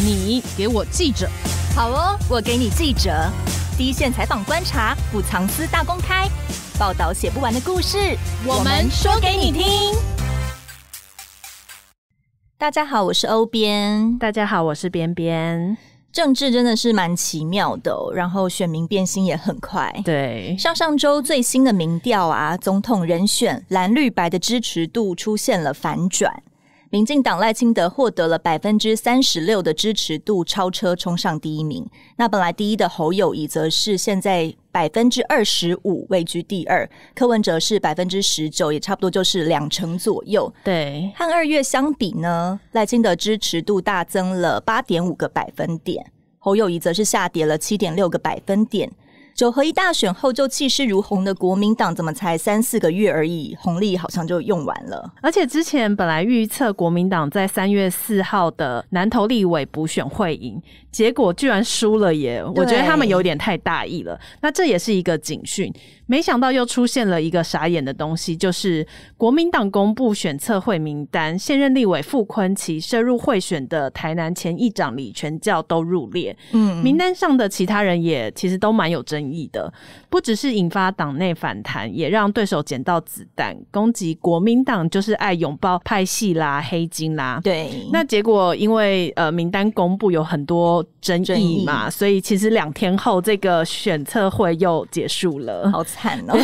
你给我记者，好哦，我给你记者，第一线采访观察，不藏私大公开，报道写不完的故事，我们说给你听。大家好，我是欧边。大家好，我是边边。政治真的是蛮奇妙的，然后选民变心也很快。对，上上周最新的民调啊，总统人选蓝绿白的支持度出现了反转。民进党赖清德获得了百分之三十六的支持度，超车冲上第一名。那本来第一的侯友谊则是现在百分之二十五位居第二，柯文哲是百分之十九，也差不多就是两成左右。对，和二月相比呢，赖清德支持度大增了八点五个百分点，侯友谊则是下跌了七点六个百分点。九合一大选后就气势如虹的国民党，怎么才三四个月而已，红利好像就用完了？而且之前本来预测国民党在三月四号的南投立委补选会赢，结果居然输了耶！我觉得他们有点太大意了。那这也是一个警讯。没想到又出现了一个傻眼的东西，就是国民党公布选测会名单，现任立委傅坤奇涉入贿选的台南前议长李全教都入列。嗯，名单上的其他人也其实都蛮有争议。意的不只是引发党内反弹，也让对手捡到子弹攻击国民党，就是爱拥抱派系啦、黑金啦。对，那结果因为呃名单公布有很多争议嘛，所以其实两天后这个选测会又结束了，好惨哦！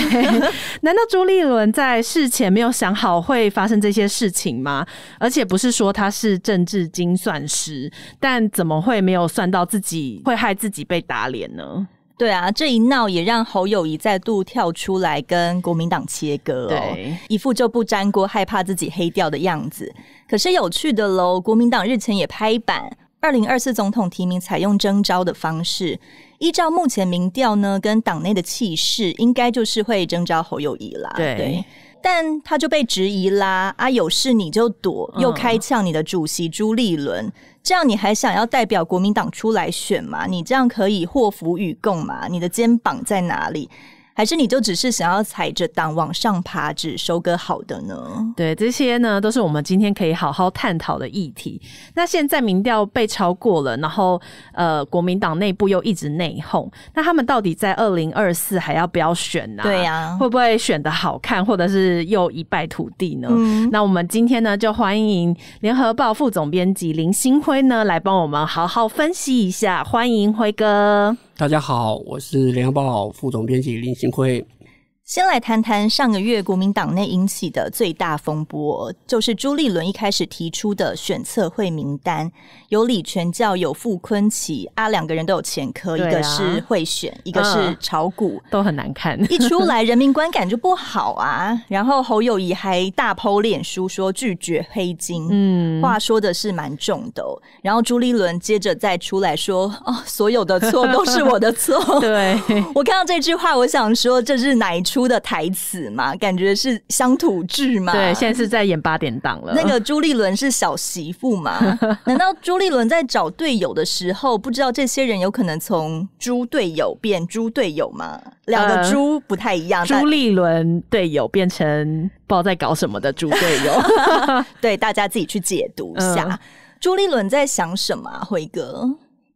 难道朱立伦在事前没有想好会发生这些事情吗？而且不是说他是政治精算师，但怎么会没有算到自己会害自己被打脸呢？对啊，这一闹也让侯友谊再度跳出来跟国民党切割，哦，一副就不沾锅、害怕自己黑掉的样子。可是有趣的喽，国民党日前也拍板，二零二四总统提名采用征召的方式，依照目前民调呢跟党内的气势，应该就是会征召侯友谊啦。对，但他就被质疑啦，啊，有事你就躲，又开呛你的主席朱立伦。这样你还想要代表国民党出来选吗？你这样可以祸福与共吗？你的肩膀在哪里？还是你就只是想要踩着档往上爬，只收割好的呢？对，这些呢都是我们今天可以好好探讨的议题。那现在民调被超过了，然后呃，国民党内部又一直内讧，那他们到底在二零二四还要不要选呢？对呀，会不会选的好看，或者是又一败涂地呢？嗯，那我们今天呢就欢迎联合报副总编辑林星辉呢来帮我们好好分析一下。欢迎辉哥。大家好，我是《联合报》副总编辑林新辉。先来谈谈上个月国民党内引起的最大风波，就是朱立伦一开始提出的选测会名单，有李全教，有傅坤奇啊，两个人都有前科，一个是贿选，一个是炒股，都很难看。一出来，人民观感就不好啊。然后侯友谊还大剖脸书说拒绝黑金，嗯，话说的是蛮重的。然后朱立伦接着再出来说，哦，所有的错都是我的错。对我看到这句话，我想说这是哪一出？猪的台词嘛，感觉是乡土剧嘛。对，现在是在演八点档了。那个朱立伦是小媳妇吗？难道朱立伦在找队友的时候，不知道这些人有可能从猪队友变猪队友吗？两个猪不太一样。朱立伦队友变成不知道在搞什么的猪队友，对大家自己去解读一下。朱立伦在想什么，辉哥？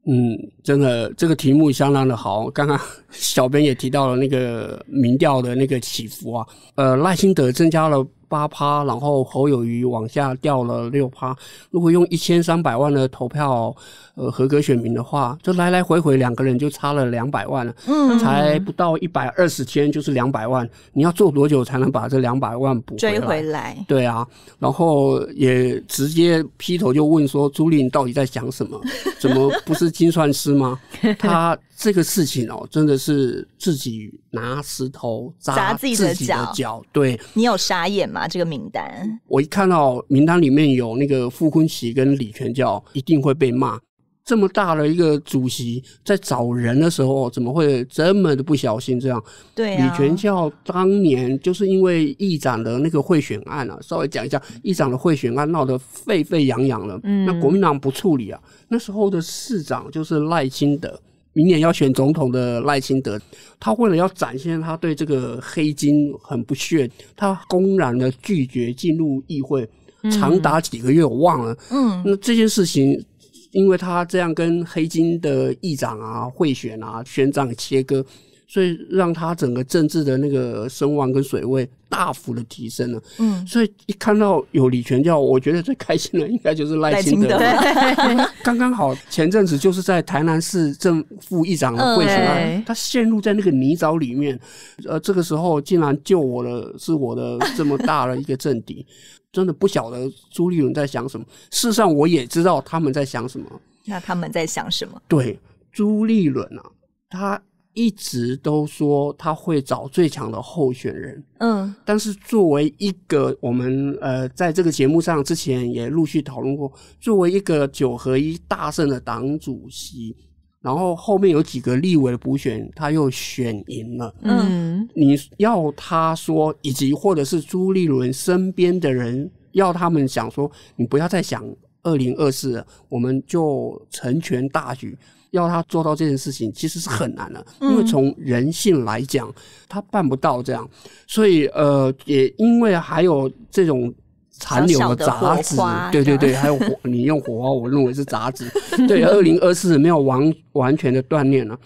嗯，真的，这个题目相当的好。刚刚 小编也提到了那个民调的那个起伏啊，呃，赖清德增加了。八趴，然后侯友瑜往下掉了六趴。如果用一千三百万的投票，呃，合格选民的话，就来来回回两个人就差了两百万了。嗯，才不到一百二十天就是两百万，你要做多久才能把这两百万补回来？对啊，然后也直接劈头就问说：“朱你到底在想什么？怎么不是精算师吗？” 他。这个事情哦，真的是自己拿石头砸自己的脚。对你有傻眼吗？这个名单，我一看到名单里面有那个傅昆萁跟李全教，一定会被骂。这么大的一个主席，在找人的时候，怎么会这么的不小心？这样，对李全教当年就是因为议长的那个贿选案啊，稍微讲一下，议长的贿选案闹得沸沸扬扬了。嗯，那国民党不处理啊，那时候的市长就是赖清德。明年要选总统的赖清德，他为了要展现他对这个黑金很不屑，他公然的拒绝进入议会，长达几个月，我忘了。嗯，那这件事情，因为他这样跟黑金的议长啊、贿选啊、选长切割。所以让他整个政治的那个声望跟水位大幅的提升了。嗯，所以一看到有李全教，我觉得最开心的应该就是赖清德。对，刚刚好前阵子就是在台南市政副议长的会选案，他陷入在那个泥沼里面。呃，这个时候竟然救我的是我的这么大的一个政敌，真的不晓得朱立伦在想什么。事实上我也知道他们在想什么。那他们在想什么？对，朱立伦啊，他。一直都说他会找最强的候选人，嗯，但是作为一个我们呃，在这个节目上之前也陆续讨论过，作为一个九合一大胜的党主席，然后后面有几个立委的补选他又选赢了，嗯，你要他说，以及或者是朱立伦身边的人要他们想说，你不要再想二零二四，我们就成全大局。要他做到这件事情其实是很难的，因为从人性来讲，他办不到这样。所以，呃，也因为还有这种残留的杂质，对对对，还有火，你用火花，我认为是杂质。对，二零二四没有完完全的锻炼了，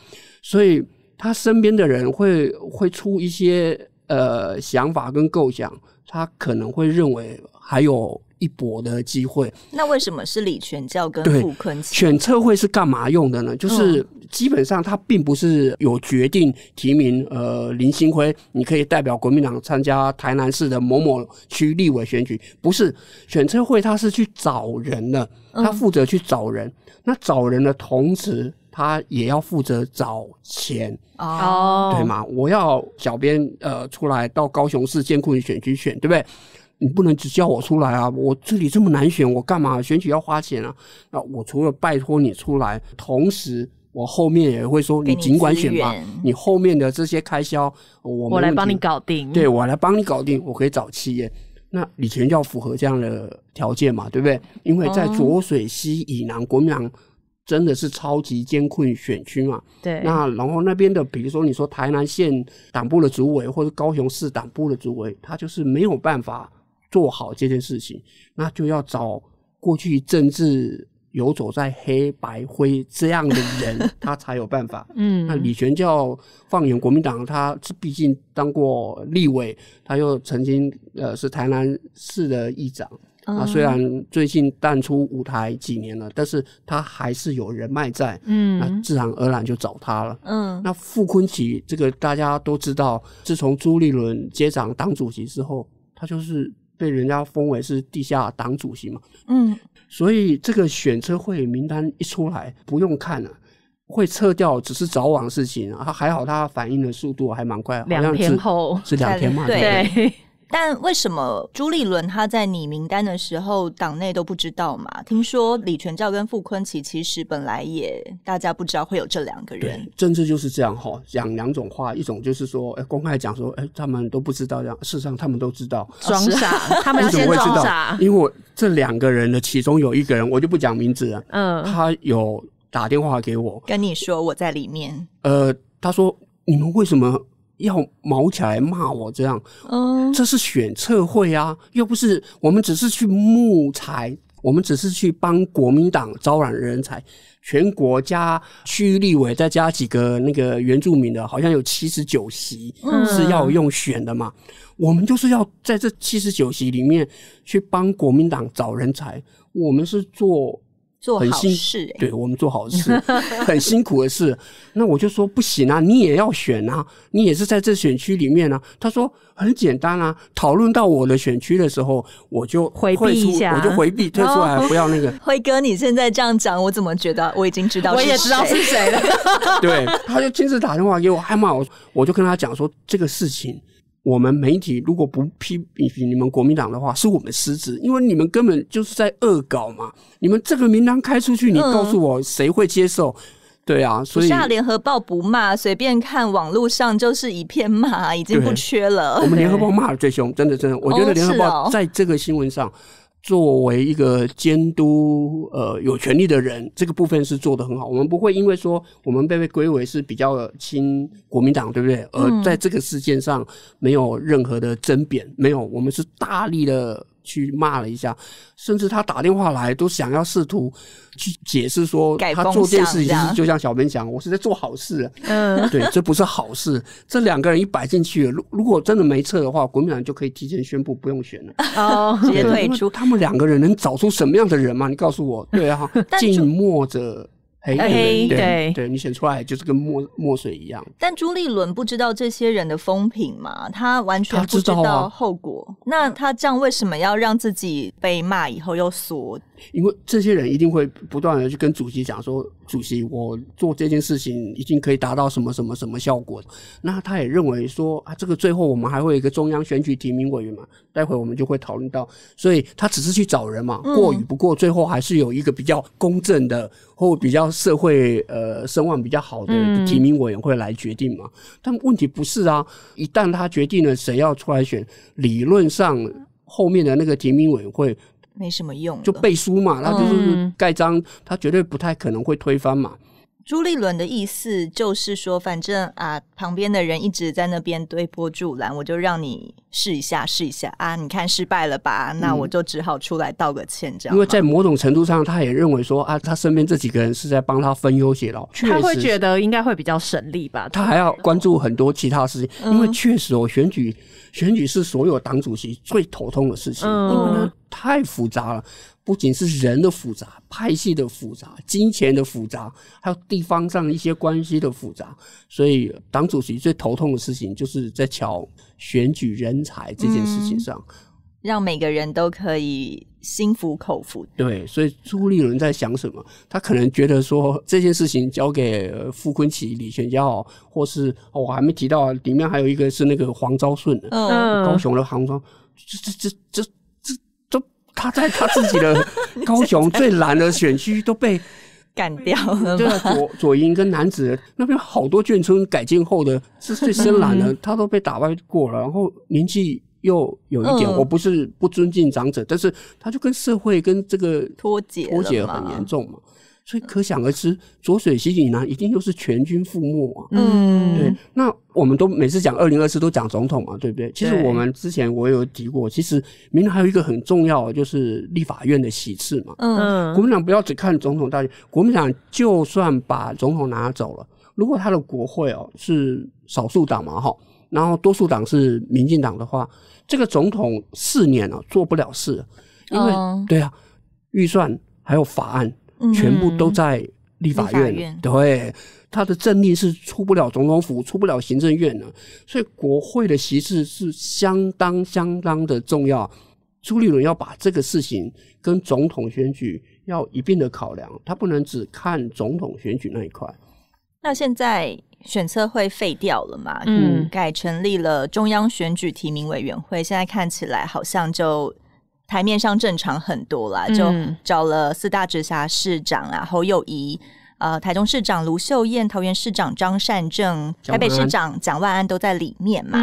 所以他身边的人会会出一些呃想法跟构想，他可能会认为还有。一搏的机会，那为什么是李全教跟傅坤？选测会是干嘛用的呢？就是基本上他并不是有决定提名。呃，林兴辉，你可以代表国民党参加台南市的某某区立委选举，不是？选测会他是去找人的，他负责去找人。那找人的同时，他也要负责找钱哦，对吗？我要小编呃出来到高雄市监控选区选，对不对？你不能只叫我出来啊！我这里这么难选，我干嘛选举要花钱啊？那我除了拜托你出来，同时我后面也会说，你尽管选吧，你后面的这些开销我我来帮你搞定。对我来帮你搞定，我可以找企业。那以前要符合这样的条件嘛，对不对？因为在浊水溪以南国民党真的是超级艰困选区嘛。对。那然后那边的，比如说你说台南县党部的主委，或者高雄市党部的主委，他就是没有办法。做好这件事情，那就要找过去政治游走在黑白灰这样的人，他才有办法。嗯，那李全教放眼国民党，他毕竟当过立委，他又曾经呃是台南市的议长啊，虽然最近淡出舞台几年了，但是他还是有人脉在。嗯，那自然而然就找他了。嗯，那傅坤奇这个大家都知道，自从朱立伦接掌党主席之后，他就是。被人家封为是地下党主席嘛，嗯，所以这个选车会名单一出来，不用看了，会撤掉只是早晚的事情啊，还好他反应的速度还蛮快，两天后是两天嘛，对。但为什么朱立伦他在拟名单的时候，党内都不知道嘛？听说李全教跟傅坤奇其实本来也大家不知道会有这两个人。政治就是这样哈，讲两种话，一种就是说，哎，公开讲说，哎，他们都不知道这样，事实上他们都知道，装傻，他们怎么会知道？因为这两个人的其中有一个人，我就不讲名字了，嗯，他有打电话给我，跟你说我在里面。呃，他说你们为什么？要毛起来骂我这样，这是选策会啊，又不是我们只是去募才，我们只是去帮国民党招揽人才。全国加区立委再加几个那个原住民的，好像有七十九席是要用选的嘛。我们就是要在这七十九席里面去帮国民党找人才，我们是做。做好事，对我们做好事 很辛苦的事。那我就说不行啊，你也要选啊，你也是在这选区里面啊。他说很简单啊，讨论到我的选区的时候，我就回避一下，我就回避 退出来，不要那个。辉哥，你现在这样讲，我怎么觉得我已经知道，我也知道是谁了。对，他就亲自打电话给我，还骂我，我就跟他讲说这个事情。我们媒体如果不批评你们国民党的话，是我们失职，因为你们根本就是在恶搞嘛。你们这个名单开出去，你告诉我谁会接受？对啊，所以《下联合报》不骂，随便看网络上就是一片骂，已经不缺了。我们《联合报》骂的最凶，真的真的，我觉得《联合报》在这个新闻上。作为一个监督，呃，有权利的人，这个部分是做的很好。我们不会因为说我们被被归为是比较亲国民党，对不对？而在这个事件上没有任何的争辩，没有，我们是大力的。去骂了一下，甚至他打电话来都想要试图去解释说，他做电视事情就像小明讲，我是在做好事。嗯，对，这不是好事。这两个人一摆进去，如如果真的没撤的话，国民党就可以提前宣布不用选了。哦，出。他们两个人能找出什么样的人吗？你告诉我，对啊，静默者。黑对，对你写出来就是跟墨墨水一样。但朱立伦不知道这些人的风评嘛，他完全不知道后果。那他这样为什么要让自己被骂以后又缩？因为这些人一定会不断的去跟主席讲说。主席，我做这件事情已经可以达到什么什么什么效果？那他也认为说啊，这个最后我们还会有一个中央选举提名委员嘛？待会我们就会讨论到，所以他只是去找人嘛，过与不过，最后还是有一个比较公正的或比较社会呃声望比较好的提名委员会来决定嘛。但问题不是啊，一旦他决定了谁要出来选，理论上后面的那个提名委员会。没什么用，就背书嘛，他就是盖章，他绝对不太可能会推翻嘛。朱立伦的意思就是说，反正啊，旁边的人一直在那边推波助澜，我就让你试一下，试一下啊，你看失败了吧，那我就只好出来道个歉。这样，因为在某种程度上，他也认为说啊，他身边这几个人是在帮他分忧解劳，他会觉得应该会比较省力吧？他还要关注很多其他事情，因为确实哦，选举。选举是所有党主席最头痛的事情，因为呢太复杂了，不仅是人的复杂、派系的复杂、金钱的复杂，还有地方上一些关系的复杂。所以，党主席最头痛的事情就是在瞧选举人才这件事情上，让每个人都可以。心服口服。对，所以朱立伦在想什么？他可能觉得说这件事情交给傅坤奇、李全教，或是我还没提到啊，里面还有一个是那个黄昭顺，嗯，高雄的航庄，这这这这这都他在他自己的 高雄最蓝的选区都被干掉了。对，左左营跟男子那边好多眷村改建后的是最深蓝的，他都被打败过了，然后年纪。又有一点，我不是不尊敬长者，但是他就跟社会跟这个脱节脱节很严重嘛，所以可想而知，浊水溪井、南一定又是全军覆没啊。嗯，对。那我们都每次讲二零二四都讲总统嘛，对不对？其实我们之前我有提过，其实明年还有一个很重要就是立法院的席次嘛。嗯，国民党不要只看总统大选，国民党就算把总统拿走了，如果他的国会哦是少数党嘛，哈。然后多数党是民进党的话，这个总统四年了做不了事，因为对啊，预算还有法案，全部都在立法院，对，他的政令是出不了总统府，出不了行政院的，所以国会的席次是相当相当的重要。朱立伦要把这个事情跟总统选举要一并的考量，他不能只看总统选举那一块。那现在。选策会废掉了嘛？嗯，改成立了中央选举提名委员会。现在看起来好像就台面上正常很多啦，就找了四大直辖市长啊，侯友谊、呃，台中市长卢秀燕、桃园市长张善政、台北市长蒋万安都在里面嘛。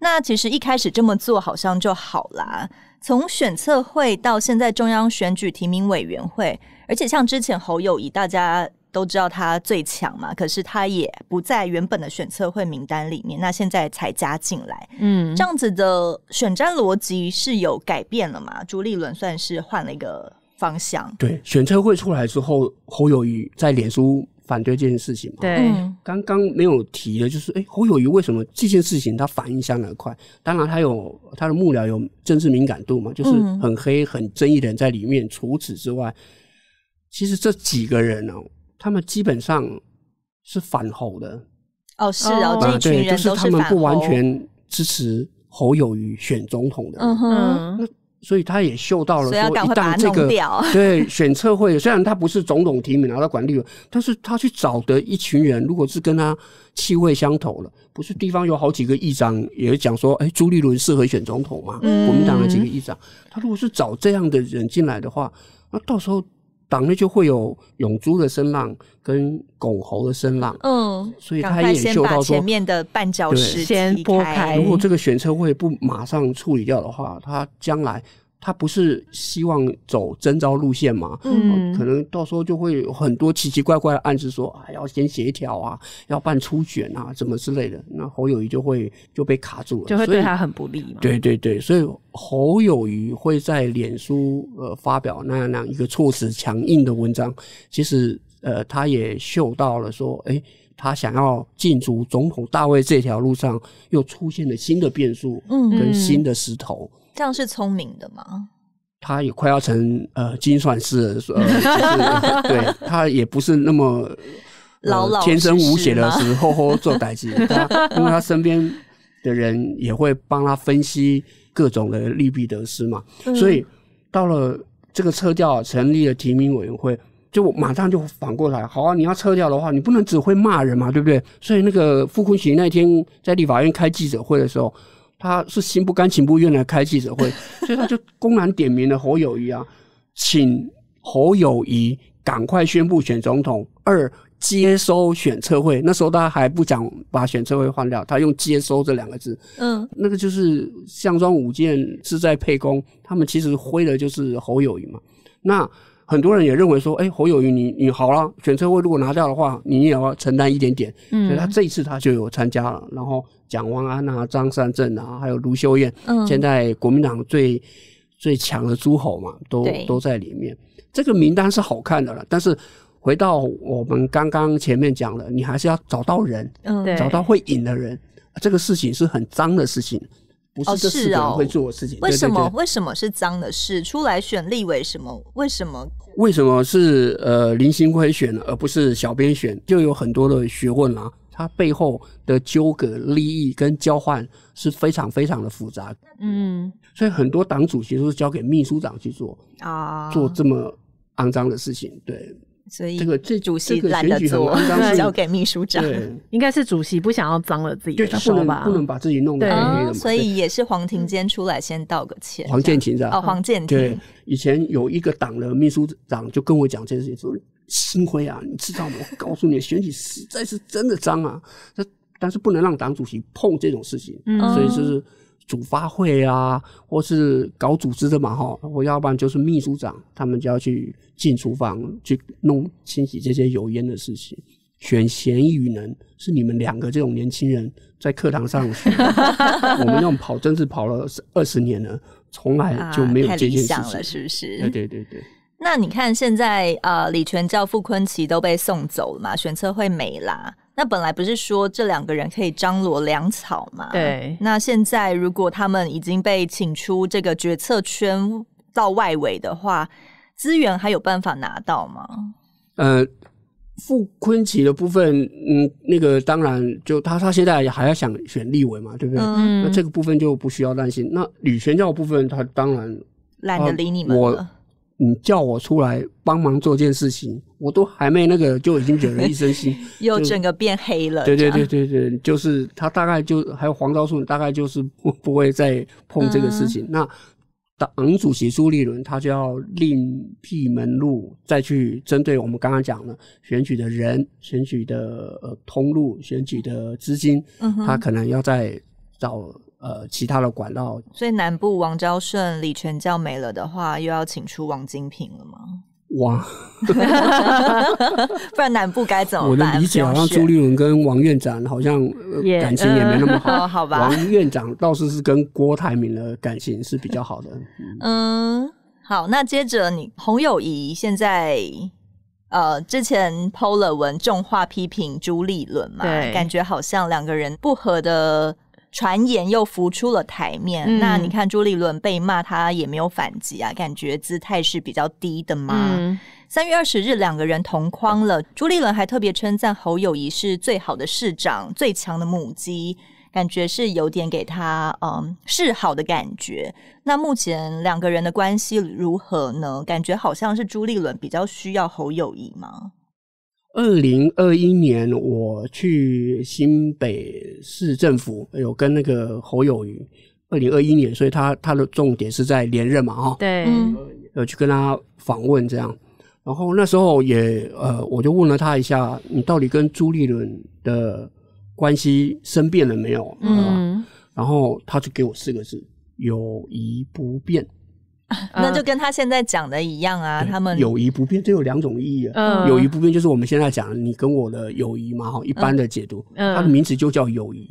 那其实一开始这么做好像就好啦。从选策会到现在中央选举提名委员会，而且像之前侯友谊，大家。都知道他最强嘛，可是他也不在原本的选策会名单里面，那现在才加进来，嗯，这样子的选战逻辑是有改变了嘛？朱立伦算是换了一个方向。对，选策会出来之后，侯友谊在脸书反对这件事情。对，刚刚没有提的，就是哎，侯友谊为什么这件事情他反应相当快？当然，他有他的幕僚有政治敏感度嘛，就是很黑很争议的人在里面。除此之外，其实这几个人哦。他们基本上是反侯的哦，是哦，这群人都是他们不完全支持侯友谊选总统的。嗯哼，那所以他也嗅到了，说，一旦这个 对选测会，虽然他不是总统提名，然后他管员，但是他去找的一群人，如果是跟他气味相投了，不是地方有好几个议长也讲说，哎，朱立伦适合选总统嘛？国民党的几个议长，他如果是找这样的人进来的话，那到时候。党内就会有永珠的声浪跟狗喉的声浪，嗯，所以他也眼嗅到前面的绊脚石，先拨开。如果这个选车会不马上处理掉的话，他将来。他不是希望走征召路线嘛？嗯，可能到时候就会有很多奇奇怪怪的暗示，说啊要先协调啊，要办初选啊，怎么之类的。那侯友谊就会就被卡住了，就会对他很不利。对对对，所以侯友谊会在脸书呃发表那样那样一个措辞强硬的文章。其实呃，他也嗅到了说，哎，他想要进逐总统大卫这条路上又出现了新的变数，嗯，跟新的石头。这样是聪明的吗？他也快要成呃精算师，对他也不是那么老天生无邪的，时呵呵做呆 他因为他身边的人也会帮他分析各种的利弊得失嘛，所以到了这个撤掉成立了提名委员会，就马上就反过来，好啊，你要撤掉的话，你不能只会骂人嘛，对不对？所以那个傅坤奇那天在立法院开记者会的时候。他是心不甘情不愿的开记者会，所以他就公然点名了侯友谊啊，请侯友谊赶快宣布选总统二接收选测会。那时候大家还不讲把选测会换掉，他用接收这两个字。嗯，那个就是项庄舞剑，志在沛公，他们其实挥的就是侯友谊嘛。那。很多人也认为说，哎，侯友谊，你你好了，选车位如果拿掉的话，你也要承担一点点。所以他这一次他就有参加了，然后蒋万安啊、张三镇啊，还有卢修燕，现在国民党最最强的诸侯嘛，都都在里面。这个名单是好看的了，但是回到我们刚刚前面讲了，你还是要找到人，找到会引的人，这个事情是很脏的事情。不是这四个会做的事情，为什么？为什么是脏的事？出来选立委什么？为什么？为什么是呃林心辉选而不是小编选？就有很多的学问啦，他背后的纠葛、利益跟交换是非常非常的复杂。嗯，所以很多党主席都是交给秘书长去做啊，做这么肮脏的事情，对。所以这个这主席懒得做，交给秘书长。对，应该是主席不想要脏了自己手吧？不能把自己弄脏。对，所以也是黄庭坚出来先道个歉。黄建琴是吧？哦，黄建琴。对，以前有一个党的秘书长就跟我讲这件事情说：“幸辉啊，你知道吗？我告诉你，选举实在是真的脏啊！但是不能让党主席碰这种事情，所以就是。”主发会啊，或是搞组织的嘛哈，我要不然就是秘书长，他们就要去进厨房去弄清洗这些油烟的事情。选贤与能是你们两个这种年轻人在课堂上学，我们用跑真是跑了二十年了，从来就没有这件事。太理了，是不是？对对对对。那你看现在呃，李全教、傅坤奇都被送走了嘛，选策会没啦。那本来不是说这两个人可以张罗粮草嘛？对。那现在如果他们已经被请出这个决策圈到外围的话，资源还有办法拿到吗？呃，傅坤奇的部分，嗯，那个当然，就他他现在还要想选立委嘛，对不对？嗯。那这个部分就不需要担心。那吕全教部分，他当然懒得理你们了。你叫我出来帮忙做件事情，我都还没那个，就已经惹了一身 腥，又整个变黑了。对对对对对，就是他大概就还有黄昭顺，大概就是不会再碰这个事情。那党主席苏立伦他就要另辟门路，再去针对我们刚刚讲的选举的人、选举的呃通路、选举的资金，嗯，他可能要在找。呃，其他的管道，所以南部王昭顺、李全教没了的话，又要请出王金平了吗？哇，不然南部该怎么？我的理解好像朱立伦跟王院长好像感情也没那么好，好吧？王院长倒是是跟郭台铭的感情是比较好的。嗯，好，那接着你洪友谊现在呃之前 PO 了文重话批评朱立伦嘛，对，感觉好像两个人不合的。传言又浮出了台面，那你看朱立伦被骂，他也没有反击啊，感觉姿态是比较低的嘛。三月二十日，两个人同框了，朱立伦还特别称赞侯友谊是最好的市长、最强的母鸡，感觉是有点给他嗯示好的感觉。那目前两个人的关系如何呢？感觉好像是朱立伦比较需要侯友谊吗？二零二一年我去新北市政府，有跟那个侯友宜。二零二一年，所以他他的重点是在连任嘛，哈。对。呃，去跟他访问这样，然后那时候也呃，我就问了他一下，你到底跟朱立伦的关系生变了没有？嗯。然后他就给我四个字：友谊不变。那就跟他现在讲的一样啊，他们友谊不变，这有两种意义。友谊不变就是我们现在讲你跟我的友谊嘛，哈，一般的解读，他它的名字就叫友谊，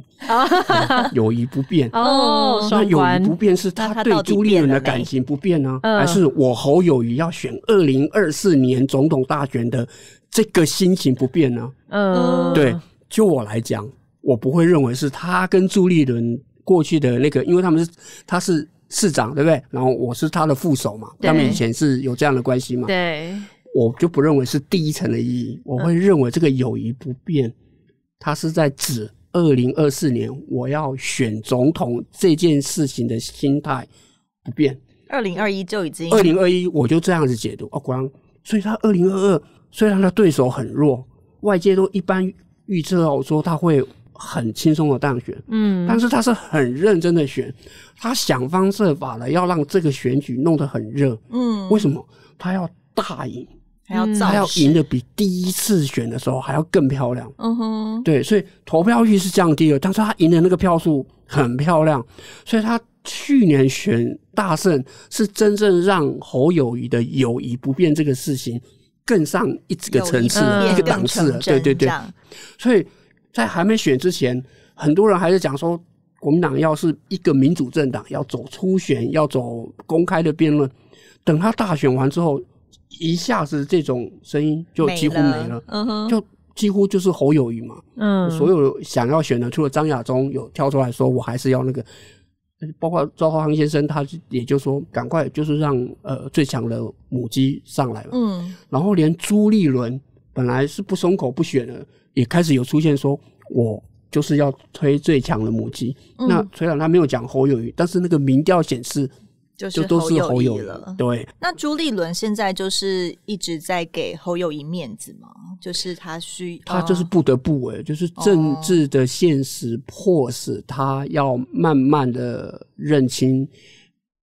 友谊不变。哦，那友谊不变是他对朱立伦的感情不变呢，还是我侯友谊要选二零二四年总统大选的这个心情不变呢？嗯，对，就我来讲，我不会认为是他跟朱立伦过去的那个，因为他们是他是。市长对不对？然后我是他的副手嘛，他们以前是有这样的关系嘛？对，我就不认为是第一层的意义，我会认为这个友谊不变，它是在指二零二四年我要选总统这件事情的心态不变。二零二一就已经，二零二一我就这样子解读啊，果然，所以他二零二二虽然他对手很弱，外界都一般预测到说他会。很轻松的当选，嗯，但是他是很认真的选，他想方设法的要让这个选举弄得很热，嗯，为什么他要大赢？还要他要赢的比第一次选的时候还要更漂亮？嗯哼，对，所以投票率是降低了，但是他赢的那个票数很漂亮，所以他去年选大胜是真正让侯友谊的友谊不变这个事情更上一个层次、一个档次，对对对，所以。在还没选之前，很多人还是讲说国民党要是一个民主政党，要走初选，要走公开的辩论。等他大选完之后，一下子这种声音就几乎没了，嗯就几乎就是侯友谊嘛，嗯，所有想要选的除了张亚中有跳出来说我还是要那个，包括赵浩航先生他也就说赶快就是让呃最强的母鸡上来嗯，然后连朱立伦。本来是不松口不选的，也开始有出现说，我就是要推最强的母鸡。那虽然他没有讲侯友谊，但是那个民调显示，就都是侯友谊了。对。那朱立伦现在就是一直在给侯友谊面子嘛，就是他需他就是不得不为，就是政治的现实迫使他要慢慢的认清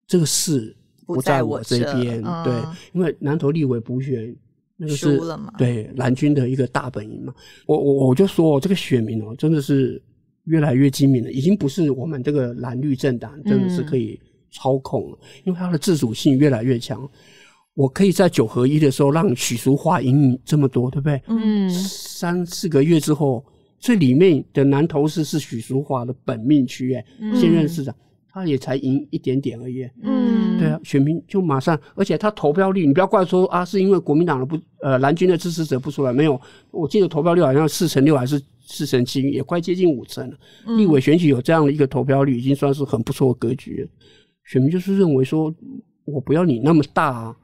这个事不在我这边。对，因为南投立委补选。那个是对蓝军的一个大本营嘛？我我我就说，这个选民哦，真的是越来越精明了，已经不是我们这个蓝绿政党真的是可以操控了，因为他的自主性越来越强。我可以在九合一的时候让许淑华赢这么多，对不对？嗯，三四个月之后，这里面的南投市是许淑华的本命区哎，现任市长。他也才赢一点点而已，嗯，对啊，选民就马上，而且他投票率，你不要怪说啊，是因为国民党的不，呃，蓝军的支持者不出来，没有，我记得投票率好像四成六还是四成七，也快接近五成了。立委选举有这样的一个投票率，已经算是很不错的格局了。选民就是认为说，我不要你那么大啊，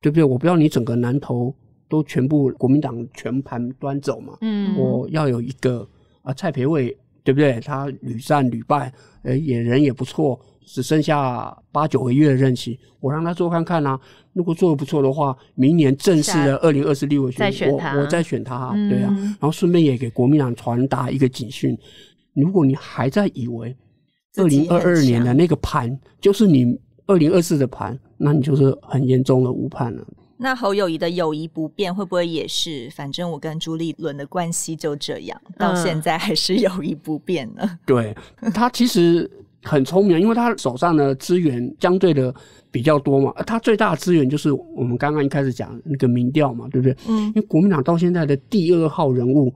对不对？我不要你整个南投都全部国民党全盘端走嘛，嗯，我要有一个啊，蔡培慧。对不对？他屡战屡败，呃，也人也不错，只剩下八九个月任期，我让他做看看啦。如果做的不错的话，明年正式的二零二四立委，我我再选他，对啊。然后顺便也给国民党传达一个警讯：如果你还在以为二零二二年的那个盘就是你二零二四的盘，那你就是很严重的误判了。那侯友谊的友谊不变会不会也是？反正我跟朱立伦的关系就这样，到现在还是友谊不变呢。对，他其实很聪明，因为他手上的资源相对的比较多嘛。他最大的资源就是我们刚刚一开始讲那个民调嘛，对不对？嗯。因为国民党到现在的第二号人物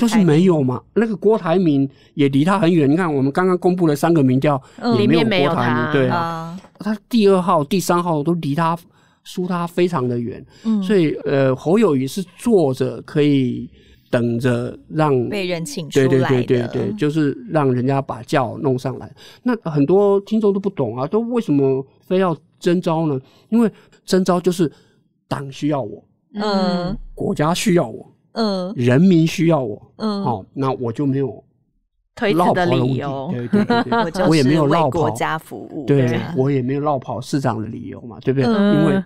就是没有嘛，那个郭台铭也离他很远。你看，我们刚刚公布了三个民调，里面没有他，对啊，他第二号、第三号都离他。输他非常的远，所以呃，侯友谊是坐着可以等着让被人请出来，对对对对对，就是让人家把轿弄上来。那很多听众都不懂啊，都为什么非要征召呢？因为征召就是党需要我，嗯，国家需要我，嗯，人民需要我，嗯，好，那我就没有推职的理由，对对对，我也没有为国家服务，对我也没有绕跑市长的理由嘛，对不对？因为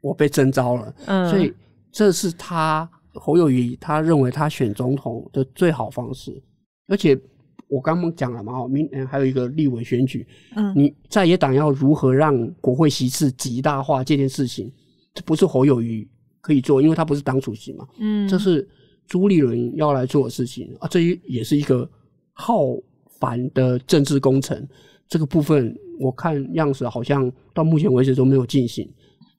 我被征召了，所以这是他侯友谊他认为他选总统的最好方式。而且我刚刚讲了嘛，哦，明年还有一个立委选举，你在野党要如何让国会席次极大化这件事情，这不是侯友谊可以做，因为他不是党主席嘛。嗯，这是朱立伦要来做的事情啊，这也也是一个浩繁的政治工程。这个部分我看样子好像到目前为止都没有进行。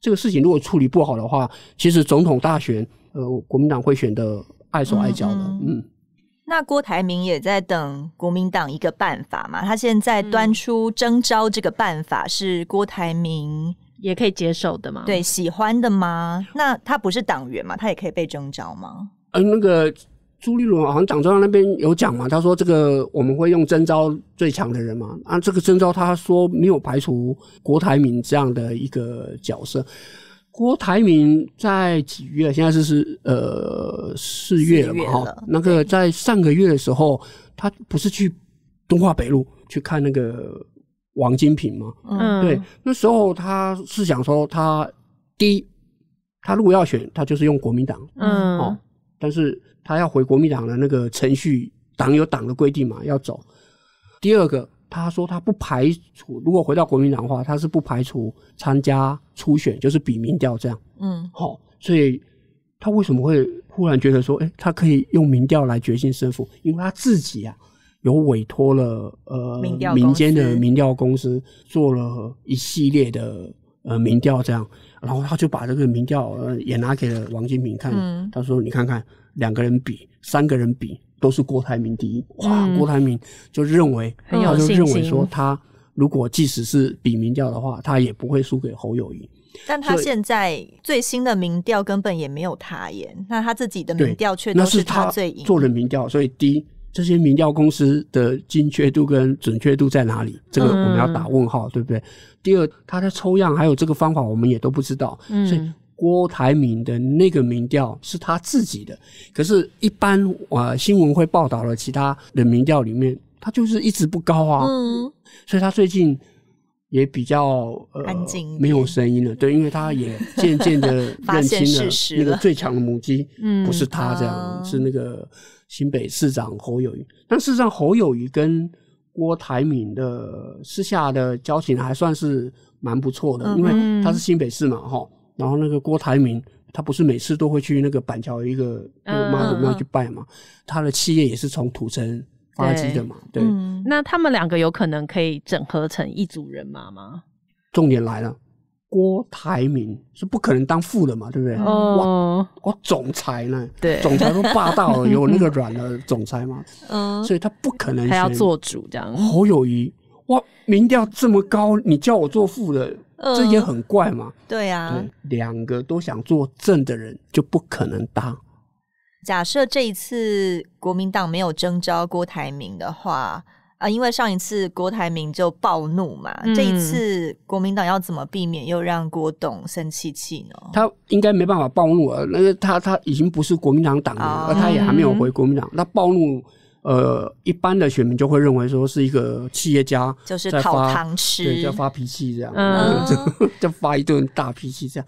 这个事情如果处理不好的话，其实总统大选，呃，国民党会选择碍手碍脚的。嗯，那郭台铭也在等国民党一个办法嘛？他现在端出征召这个办法，是郭台铭也可以接受的吗？对，喜欢的吗？那他不是党员嘛？他也可以被征召吗？呃，那个。朱立伦好像党中央那边有讲嘛，他说这个我们会用征召最强的人嘛，啊，这个征召他说没有排除郭台铭这样的一个角色。郭台铭在几月？现在是是呃四月了嘛？哈，那个在上个月的时候，他不是去东华北路去看那个王金平吗？嗯，对，那时候他是想说他第一，他如果要选，他就是用国民党，嗯，哦。但是他要回国民党的那个程序，党有党的规定嘛，要走。第二个，他说他不排除如果回到国民党的话，他是不排除参加初选，就是比民调这样。嗯，好，所以他为什么会忽然觉得说，哎，他可以用民调来决定胜负？因为他自己啊，有委托了呃民间的民调公司做了一系列的呃民调这样。然后他就把这个民调也拿给了王金平看，他说：“你看看两个人比，三个人比，都是郭台铭第一。”哇，郭台铭就认为，他就认为说，他如果即使是比民调的话，他也不会输给侯友谊。但他现在最新的民调根本也没有他赢，那他自己的民调却都是他最赢。做了民调，所以第一。这些民调公司的精确度跟准确度在哪里？这个我们要打问号，对不对？第二，他的抽样还有这个方法，我们也都不知道。嗯，所以郭台铭的那个民调是他自己的，可是，一般啊新闻会报道了其他的民调里面，他就是一直不高啊。嗯，所以他最近也比较安静，没有声音了。对，因为他也渐渐的认清了那个最强的母鸡，嗯，不是他这样，是那个。新北市长侯友谊，但事实上，侯友谊跟郭台铭的私下的交情还算是蛮不错的，因为他是新北市嘛，哈。然后那个郭台铭，他不是每次都会去那个板桥一个妈祖庙去拜嘛？他的企业也是从土城。发迹的嘛，对。那他们两个有可能可以整合成一组人马吗？重点来了。郭台铭是不可能当副的嘛，对不对？哇，我总裁呢？对，总裁都霸道，有那个软的总裁嘛。嗯，所以他不可能还要做主这样。侯友谊，哇，民调这么高，你叫我做副的，这也很怪嘛。对呀，两个都想做正的人就不可能当。假设这一次国民党没有征召郭台铭的话。啊，因为上一次郭台铭就暴怒嘛，这一次国民党要怎么避免又让郭董生气气呢？他应该没办法暴怒啊，那个他他已经不是国民党党人，而他也还没有回国民党，那暴怒，呃，一般的选民就会认为说是一个企业家，就是讨糖吃，对，要发脾气这样，嗯，就发一顿大脾气这样。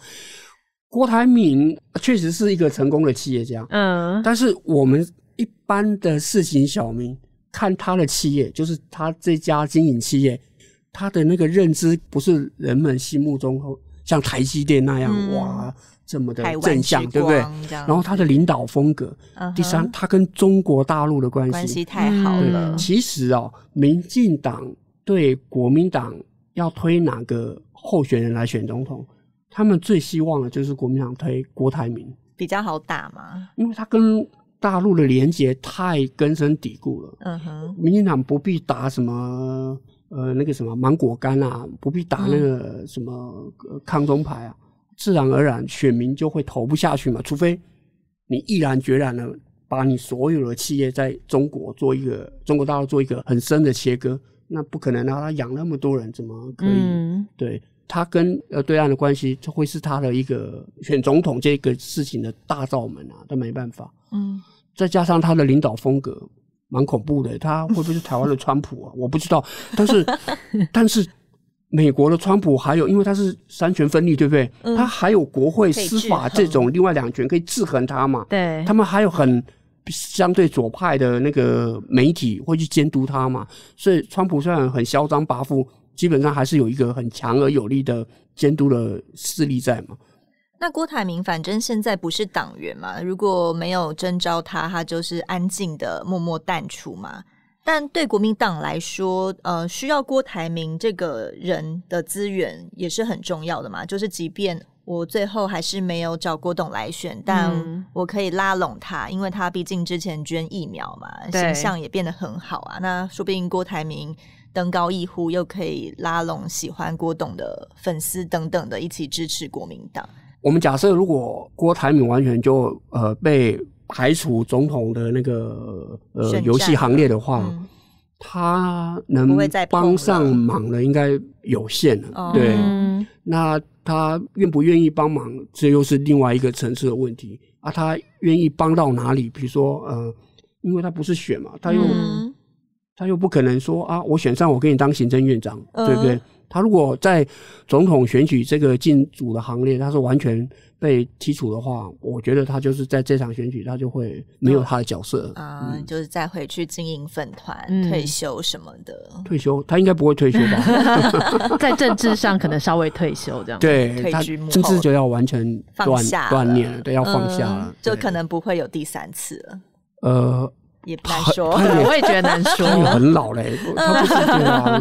郭台铭确实是一个成功的企业家，嗯，但是我们一般的事情小民。看他的企业，就是他这家经营企业，他的那个认知不是人们心目中像台积电那样哇这么的正向，对不对？然后他的领导风格，第三，他跟中国大陆的关系太好了。其实哦，民进党对国民党要推哪个候选人来选总统，他们最希望的就是国民党推郭台铭比较好打嘛，因为他跟。大陆的连接太根深蒂固了，民进党不必打什么呃那个什么芒果干啊，不必打那个什么抗中牌啊，自然而然选民就会投不下去嘛。除非你毅然决然的把你所有的企业在中国做一个中国大陆做一个很深的切割，那不可能啊！他养那么多人，怎么可以？对他跟呃对岸的关系，就会是他的一个选总统这个事情的大罩门啊，都没办法。嗯。再加上他的领导风格蛮恐怖的，他会不会是台湾的川普啊？我不知道。但是，但是美国的川普还有，因为他是三权分立，对不对？嗯。他还有国会、司法这种另外两权可以制衡他嘛？对。他们还有很相对左派的那个媒体会去监督他嘛？所以川普虽然很嚣张跋扈，基本上还是有一个很强而有力的监督的势力在嘛。那郭台铭反正现在不是党员嘛，如果没有征召他，他就是安静的默默淡出嘛。但对国民党来说，呃，需要郭台铭这个人的资源也是很重要的嘛。就是即便我最后还是没有找郭董来选，但我可以拉拢他，因为他毕竟之前捐疫苗嘛，形象也变得很好啊。那说不定郭台铭登高一呼，又可以拉拢喜欢郭董的粉丝等等的一起支持国民党。我们假设，如果郭台铭完全就呃被排除总统的那个呃游戏行列的话，他能帮上忙的应该有限了。对，那他愿不愿意帮忙，这又是另外一个层次的问题啊。他愿意帮到哪里？比如说，呃，因为他不是选嘛，他又他又不可能说啊，我选上我给你当行政院长，对不对？他如果在总统选举这个进组的行列，他是完全被踢除的话，我觉得他就是在这场选举，他就会没有他的角色啊，就是再回去经营粉团、退休什么的。退休？他应该不会退休吧？在政治上可能稍微退休这样。对，他政治就要完全放放了，对，要放下了，就可能不会有第三次了。呃。也难说，我也觉得难说。他很老嘞，他不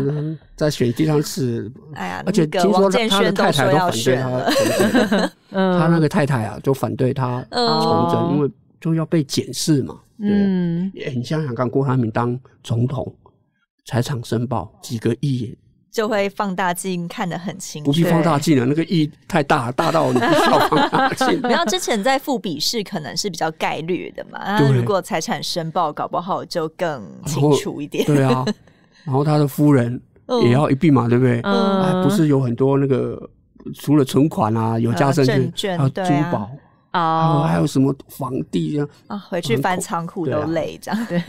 是在选地上市。哎呀，而且听说他的太太都反对他 他那个太太啊，就反对他从政，因为就要被检视嘛。嗯，也很像香港郭台铭当总统，财产申报几个亿。就会放大镜看得很清，楚。不必放大镜了，那个亿太大，大到你不需要放大镜。然 后之前在复比试可能是比较概率的嘛，就如果财产申报搞不好就更清楚一点。对啊，然后他的夫人也要一并嘛，对不对？嗯，不是有很多那个除了存款啊，有家证券、珠宝啊，还有什么房地啊？啊，回去翻仓库都累这样。对，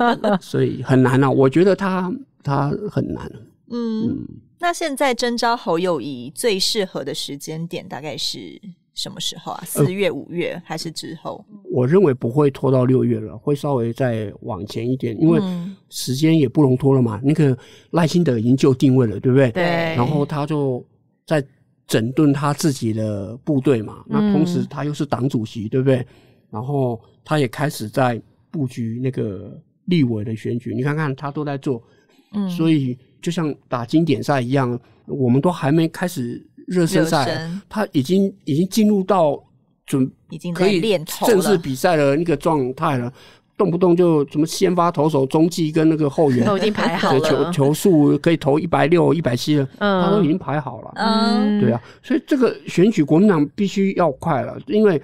所以很难啊，我觉得他他很难。嗯，那现在征召侯友谊最适合的时间点大概是什么时候啊？四月、五月还是之后？我认为不会拖到六月了，会稍微再往前一点，因为时间也不容拖了嘛。那个赖清德已经就定位了，对不对？对。然后他就在整顿他自己的部队嘛。那同时他又是党主席，对不对？然后他也开始在布局那个立委的选举。你看看他都在做。嗯，所以就像打经典赛一样，我们都还没开始热身赛，他已经已经进入到准已经可以练正式比赛的那个状态了。动不动就什么先发投手、中继跟那个后援都已经排好了，球球数可以投一百六、一百七了，他都已经排好了。嗯，对啊，所以这个选举国民党必须要快了，因为。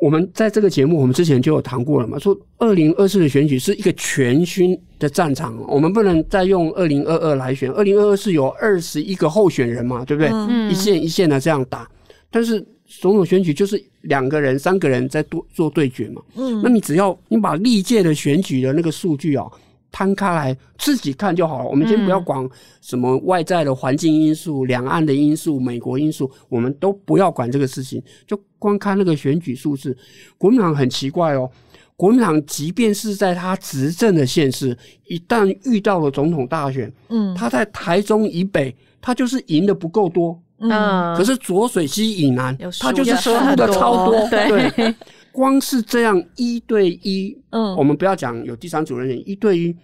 我们在这个节目，我们之前就有谈过了嘛，说二零二四的选举是一个全新的战场，我们不能再用二零二二来选，二零二二是有二十一个候选人嘛，对不对？嗯一线一线的这样打，但是总统选举就是两个人、三个人在做做对决嘛，嗯，那你只要你把历届的选举的那个数据啊。摊开来自己看就好了。我们先不要管什么外在的环境因素、两岸的因素、美国因素，我们都不要管这个事情，就光看那个选举数字。国民党很奇怪哦，国民党即便是在他执政的县市，一旦遇到了总统大选，嗯，他在台中以北，他就是赢的不够多，嗯，可是浊水溪以南，他就是输的超多，对，光是这样一对一，嗯，我们不要讲有第三组人员一对一。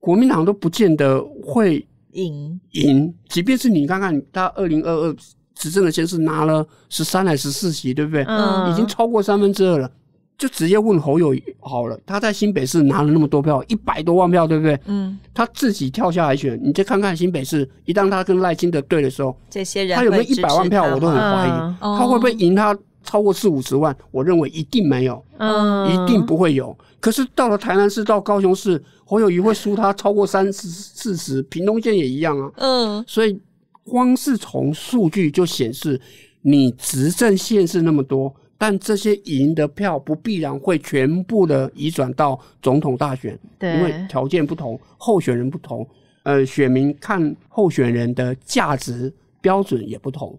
国民党都不见得会赢，赢。即便是你看看他二零二二执政的先是拿了十三还是十四席，对不对？嗯，已经超过三分之二了，就直接问侯友好了。他在新北市拿了那么多票，一百多万票，对不对？嗯，他自己跳下来选，你再看看新北市，一旦他跟赖清德对的时候，这些人他有没有一百万票，我都很怀疑，他会不会赢他超过四五十万？我认为一定没有，嗯，一定不会有。可是到了台南市，到高雄市。侯友宜会输，他超过三十四十，屏东县也一样啊。嗯，所以光是从数据就显示，你执政县是那么多，但这些赢的票不必然会全部的移转到总统大选，因为条件不同，候选人不同，呃，选民看候选人的价值标准也不同。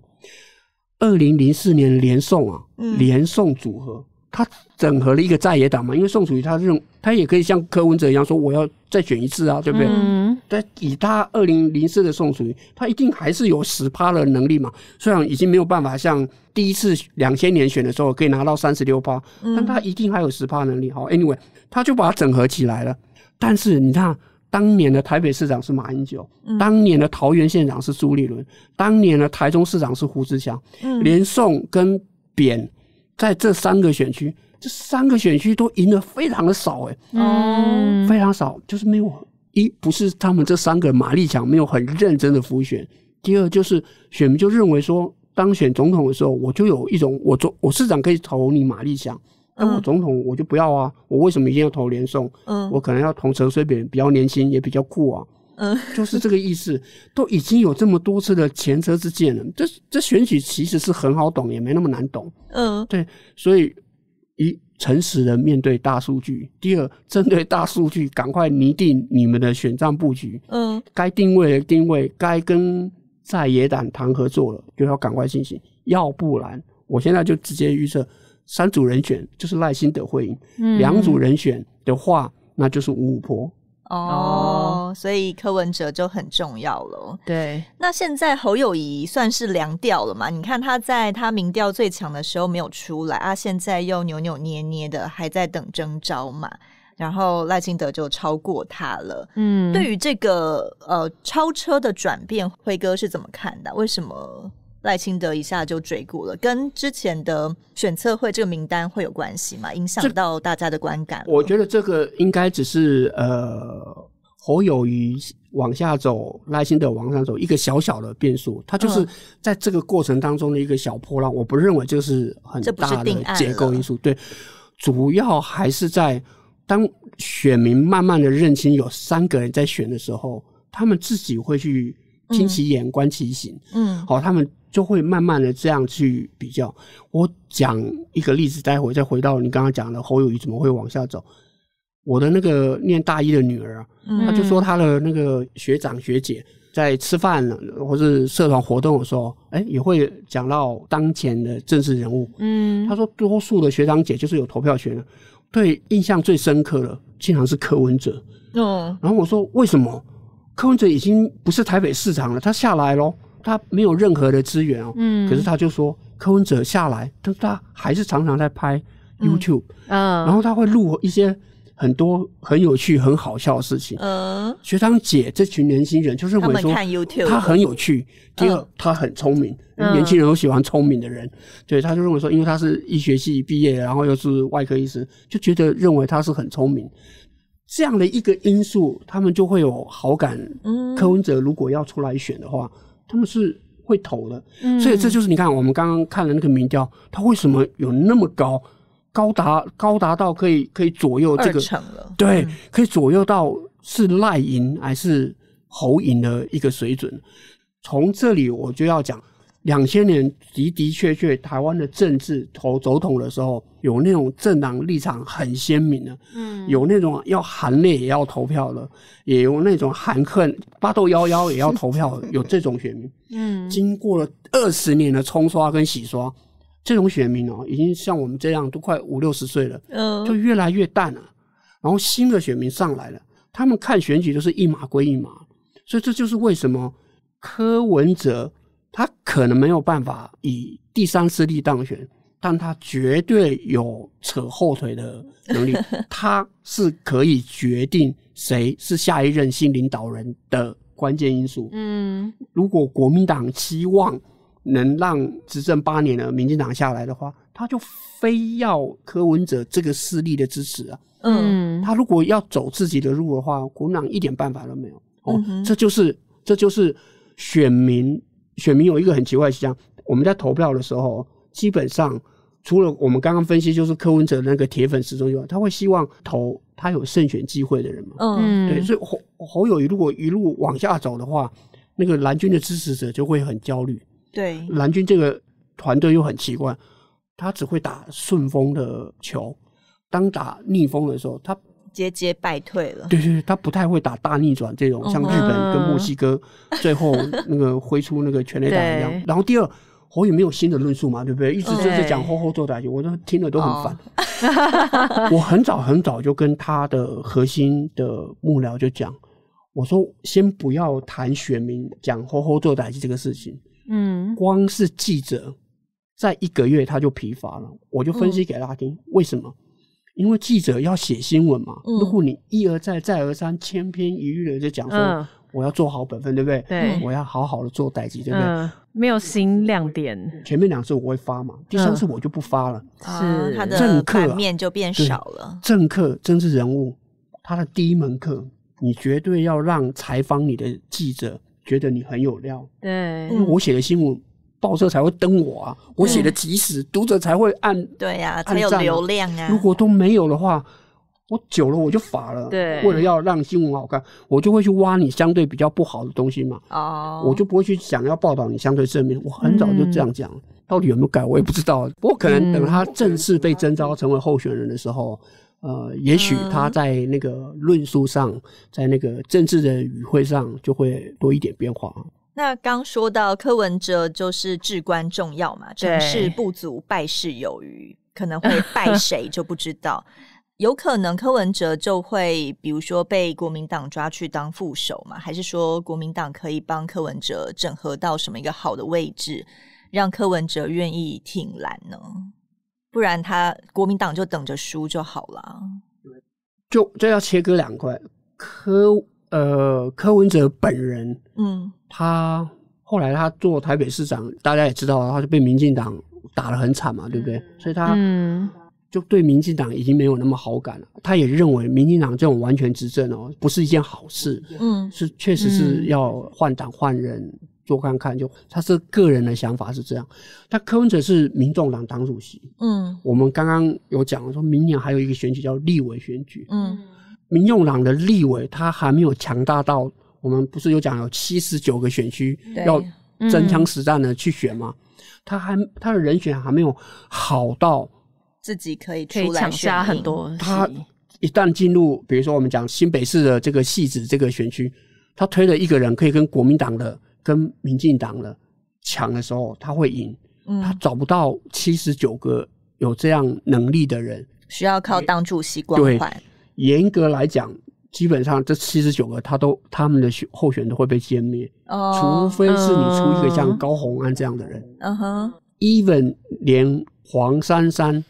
二零零四年连送啊，连送组合。他整合了一个在野党嘛，因为宋楚瑜，他认他也可以像柯文哲一样说我要再选一次啊，对不对？嗯。但以他二零零四的宋楚瑜，他一定还是有十趴的能力嘛。虽然已经没有办法像第一次两千年选的时候可以拿到三十六趴，但他一定还有十趴能力。好，Anyway，他就把它整合起来了。但是你看，当年的台北市长是马英九，当年的桃园县长是朱立伦，当年的台中市长是胡志强，连宋跟扁。在这三个选区，这三个选区都赢的非常的少，哎，嗯，非常少，就是没有一不是他们这三个马立强没有很认真的服选，第二就是选民就认为说，当选总统的时候，我就有一种我总我市长可以投你马立强，但我总统我就不要啊，我为什么一定要投连送？嗯，我可能要投陈水扁，比较年轻也比较酷啊。嗯，就是这个意思，都已经有这么多次的前车之鉴了。这这选举其实是很好懂，也没那么难懂。嗯，对，所以一诚实的面对大数据。第二，针对大数据，赶快拟定你们的选战布局。嗯，该定位的定位，该跟在野党谈合作了，就要赶快进行，要不然我现在就直接预测，三组人选就是赖心德会赢，两组人选的话那就是五婆。哦，所以柯文哲就很重要了。对，那现在侯友谊算是凉掉了嘛？你看他在他民调最强的时候没有出来啊，现在又扭扭捏捏的，还在等征召嘛。然后赖清德就超过他了。嗯，对于这个呃超车的转变，辉哥是怎么看的？为什么？赖清德一下就追过了，跟之前的选测会这个名单会有关系吗？影响到大家的观感？我觉得这个应该只是呃，侯友谊往下走，赖清德往上走一个小小的变数，它就是在这个过程当中的一个小波浪。我不认为就是很大的结构因素，对，主要还是在当选民慢慢的认清有三个人在选的时候，他们自己会去。听其言，观其行。嗯，好，他们就会慢慢的这样去比较。我讲一个例子，待会再回到你刚刚讲的侯友谊怎么会往下走。我的那个念大一的女儿她就说她的那个学长学姐在吃饭或是社团活动的时候，哎，也会讲到当前的政治人物。嗯，她说多数的学长姐就是有投票权，对印象最深刻的，经常是柯文哲。嗯，然后我说为什么？柯文哲已经不是台北市长了，他下来喽，他没有任何的资源哦。嗯。可是他就说，柯文哲下来，但是他还是常常在拍 YouTube。嗯。然后他会录一些很多很有趣、很好笑的事情。嗯。学长姐这群年轻人就是，他们看 YouTube。他很有趣，第二他很聪明，年轻人都喜欢聪明的人。对，他就认为说，因为他是医学系毕业，然后又是外科医生，就觉得认为他是很聪明。这样的一个因素，他们就会有好感。嗯，柯文哲如果要出来选的话，他们是会投的。所以这就是你看，我们刚刚看的那个民调，他为什么有那么高？高达高达到可以可以左右这个，对，可以左右到是赖银还是侯赢的一个水准。从这里我就要讲。两千年，的的确确，台湾的政治投总统的时候，有那种政党立场很鲜明的，嗯，有那种要含泪也要投票的，也有那种含恨巴豆幺幺也要投票，有这种选民，嗯，经过了二十年的冲刷跟洗刷，这种选民哦，已经像我们这样都快五六十岁了，嗯，就越来越淡了。然后新的选民上来了，他们看选举都是一码归一码，所以这就是为什么柯文哲。他可能没有办法以第三势力当选，但他绝对有扯后腿的能力。他是可以决定谁是下一任新领导人的关键因素。嗯，如果国民党期望能让执政八年了民进党下来的话，他就非要柯文哲这个势力的支持啊。嗯，他如果要走自己的路的话，国民党一点办法都没有。嗯这就是这就是选民。选民有一个很奇怪现象，我们在投票的时候，基本上除了我们刚刚分析，就是柯文哲那个铁粉丝中外，他会希望投他有胜选机会的人嘛。嗯，对，所以侯侯友谊如果一路往下走的话，那个蓝军的支持者就会很焦虑。对，蓝军这个团队又很奇怪，他只会打顺风的球，当打逆风的时候，他。节节败退了。对对对，他不太会打大逆转这种，像日本跟墨西哥，最后那个挥出那个全垒打一样。然后第二，我也没有新的论述嘛，对不对？一直就是讲“吼吼做打击”，我都听了都很烦。我很早很早就跟他的核心的幕僚就讲，我说：“先不要谈选民，讲‘吼吼做打击’这个事情。”嗯，光是记者在一个月他就疲乏了，我就分析给他听，为什么？因为记者要写新闻嘛，如果你一而再、再而三、千篇一律的在讲说我要做好本分，对不对？我要好好的做代记对不对？没有新亮点，前面两次我会发嘛，第三次我就不发了。是他的正面就变少了。政客、政治人物，他的第一门课，你绝对要让采访你的记者觉得你很有料。对，我写的新闻。报社才会登我啊，我写的及时，读者才会按对呀，才有流量啊。如果都没有的话，我久了我就乏了。对，为了要让新闻好看，我就会去挖你相对比较不好的东西嘛。哦，我就不会去想要报道你相对正面。我很早就这样讲，到底有没有改，我也不知道。不过可能等他正式被征召成为候选人的时候，呃，也许他在那个论述上，在那个政治的语汇上，就会多一点变化那刚说到柯文哲就是至关重要嘛，成事不足败事有余，可能会败 谁就不知道。有可能柯文哲就会，比如说被国民党抓去当副手嘛，还是说国民党可以帮柯文哲整合到什么一个好的位置，让柯文哲愿意挺蓝呢？不然他国民党就等着输就好了。就这要切割两块，柯呃柯文哲本人，嗯。他后来他做台北市长，大家也知道，他就被民进党打得很惨嘛，对不对？所以他就对民进党已经没有那么好感了。他也认为民进党这种完全执政哦，不是一件好事。嗯，是确实是要换党换人做看看，就他是个人的想法是这样。但柯文哲是民众党党主席。嗯，我们刚刚有讲，说明年还有一个选举叫立委选举。嗯，民众党的立委他还没有强大到。我们不是有讲有七十九个选区要真枪实战的去选吗？他还他的人选还没有好到自己可以出来抢下很多。他一旦进入，比如说我们讲新北市的这个戏子这个选区，他推了一个人可以跟国民党的跟民进党的抢的时候，他会赢。他找不到七十九个有这样能力的人，需要靠当主席光环。严格来讲。基本上这七十九个，他都他们的选候选都会被歼灭，除非是你出一个像高红安这样的人。嗯哼，even 连黄珊珊，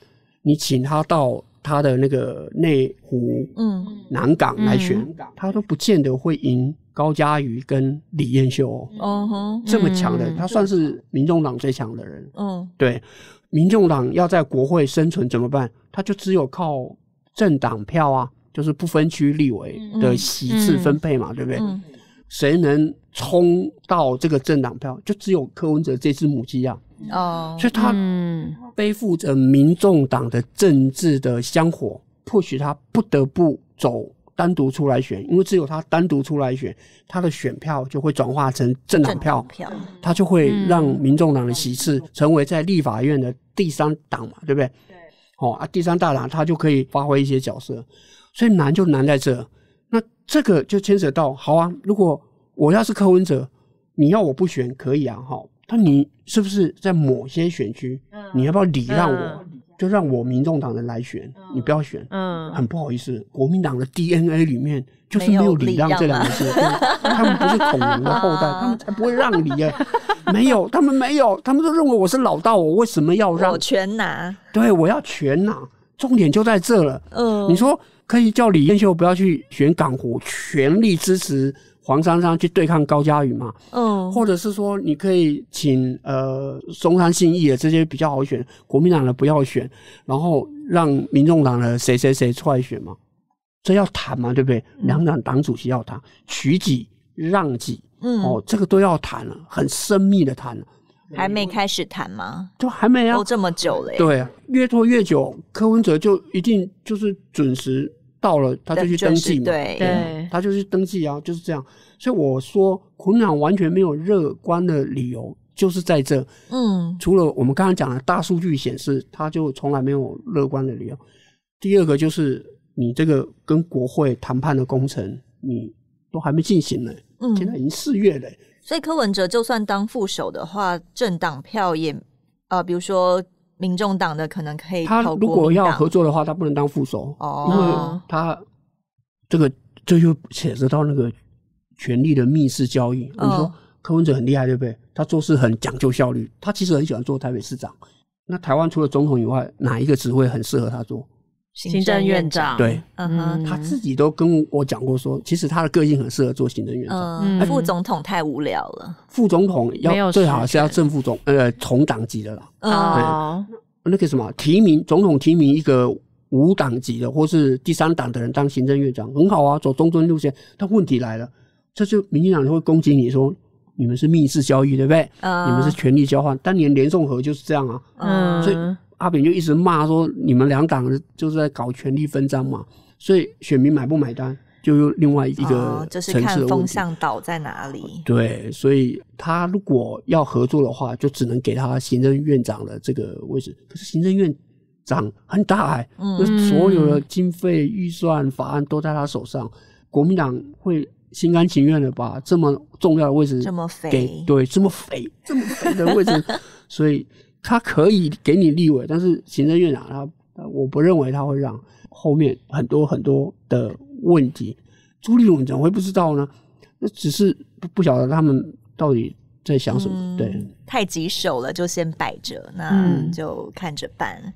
你请他到他的那个内湖、嗯南港来选，他都不见得会赢高嘉瑜跟李彦秀。哦。哼，这么强的，他算是民众党最强的人。嗯，对，民众党要在国会生存怎么办？他就只有靠政党票啊。就是不分区立委的席次分配嘛，对不对？谁能冲到这个政党票，就只有柯文哲这只母鸡呀。哦，所以他背负着民众党的政治的香火，迫使他不得不走单独出来选，因为只有他单独出来选，他的选票就会转化成政党票，他就会让民众党的席次成为在立法院的第三党嘛，对不对？对。哦啊，第三大党他就可以发挥一些角色。所以难就难在这，那这个就牵扯到，好啊，如果我要是柯文哲，你要我不选可以啊，哈，但你是不是在某些选区，你要不要礼让我，就让我民众党的来选，你不要选，嗯，很不好意思，国民党的 DNA 里面就是没有礼让这两个字，他们不是恐龙的后代，他们才不会让礼啊，没有，他们没有，他们都认为我是老大，我为什么要让？我全拿，对，我要全拿，重点就在这了，嗯，你说。可以叫李彦秀不要去选港湖，全力支持黄珊珊去对抗高嘉宇嘛？嗯，或者是说，你可以请呃，松山信义啊这些比较好选，国民党的不要选，然后让民众党的谁谁谁出来选嘛？这要谈嘛，对不对？两党党主席要谈，取己让己，嗯，哦，这个都要谈了，很深密的谈了，还没开始谈吗？就还没啊，都这么久了，对啊，越拖越久，柯文哲就一定就是准时。到了，他就去登记嘛，对，他就去登记啊，就是这样。所以我说，昆长完全没有乐观的理由，就是在这。嗯，除了我们刚刚讲的大数据显示，他就从来没有乐观的理由。第二个就是你这个跟国会谈判的工程，你都还没进行呢，现在已经四月了。所以柯文哲就算当副手的话，政党票也呃，比如说。民众党的可能可以，他如果要合作的话，他不能当副手，因为他这个这就牵涉到那个权力的密室交易。你说柯文哲很厉害，对不对？他做事很讲究效率，他其实很喜欢做台北市长。那台湾除了总统以外，哪一个职位很适合他做？行政院长对，嗯哼，他自己都跟我讲过说，其实他的个性很适合做行政院长，副总统太无聊了。副总统要最好是要正副总呃同党级的啦，那个什么提名总统提名一个无党籍的或是第三党的人当行政院长很好啊，走中尊路线。但问题来了，这就民进党会攻击你说你们是密室交易，对不对？你们是权力交换。当年连宋和就是这样啊，嗯。阿扁就一直骂说，你们两党就是在搞权力分赃嘛，所以选民买不买单，就另外一个就是看风向倒在哪里。对，所以他如果要合作的话，就只能给他行政院长的这个位置。可是行政院长很大哎，所有的经费预算法案都在他手上。国民党会心甘情愿的把这么重要的位置这么肥，对，这么肥，这么肥的位置，所以。他可以给你立委，但是行政院长他，我不认为他会让后面很多很多的问题。朱立伦怎么，会不知道呢。那只是不不晓得他们到底在想什么。对，太棘手了，就先摆着，那就看着办。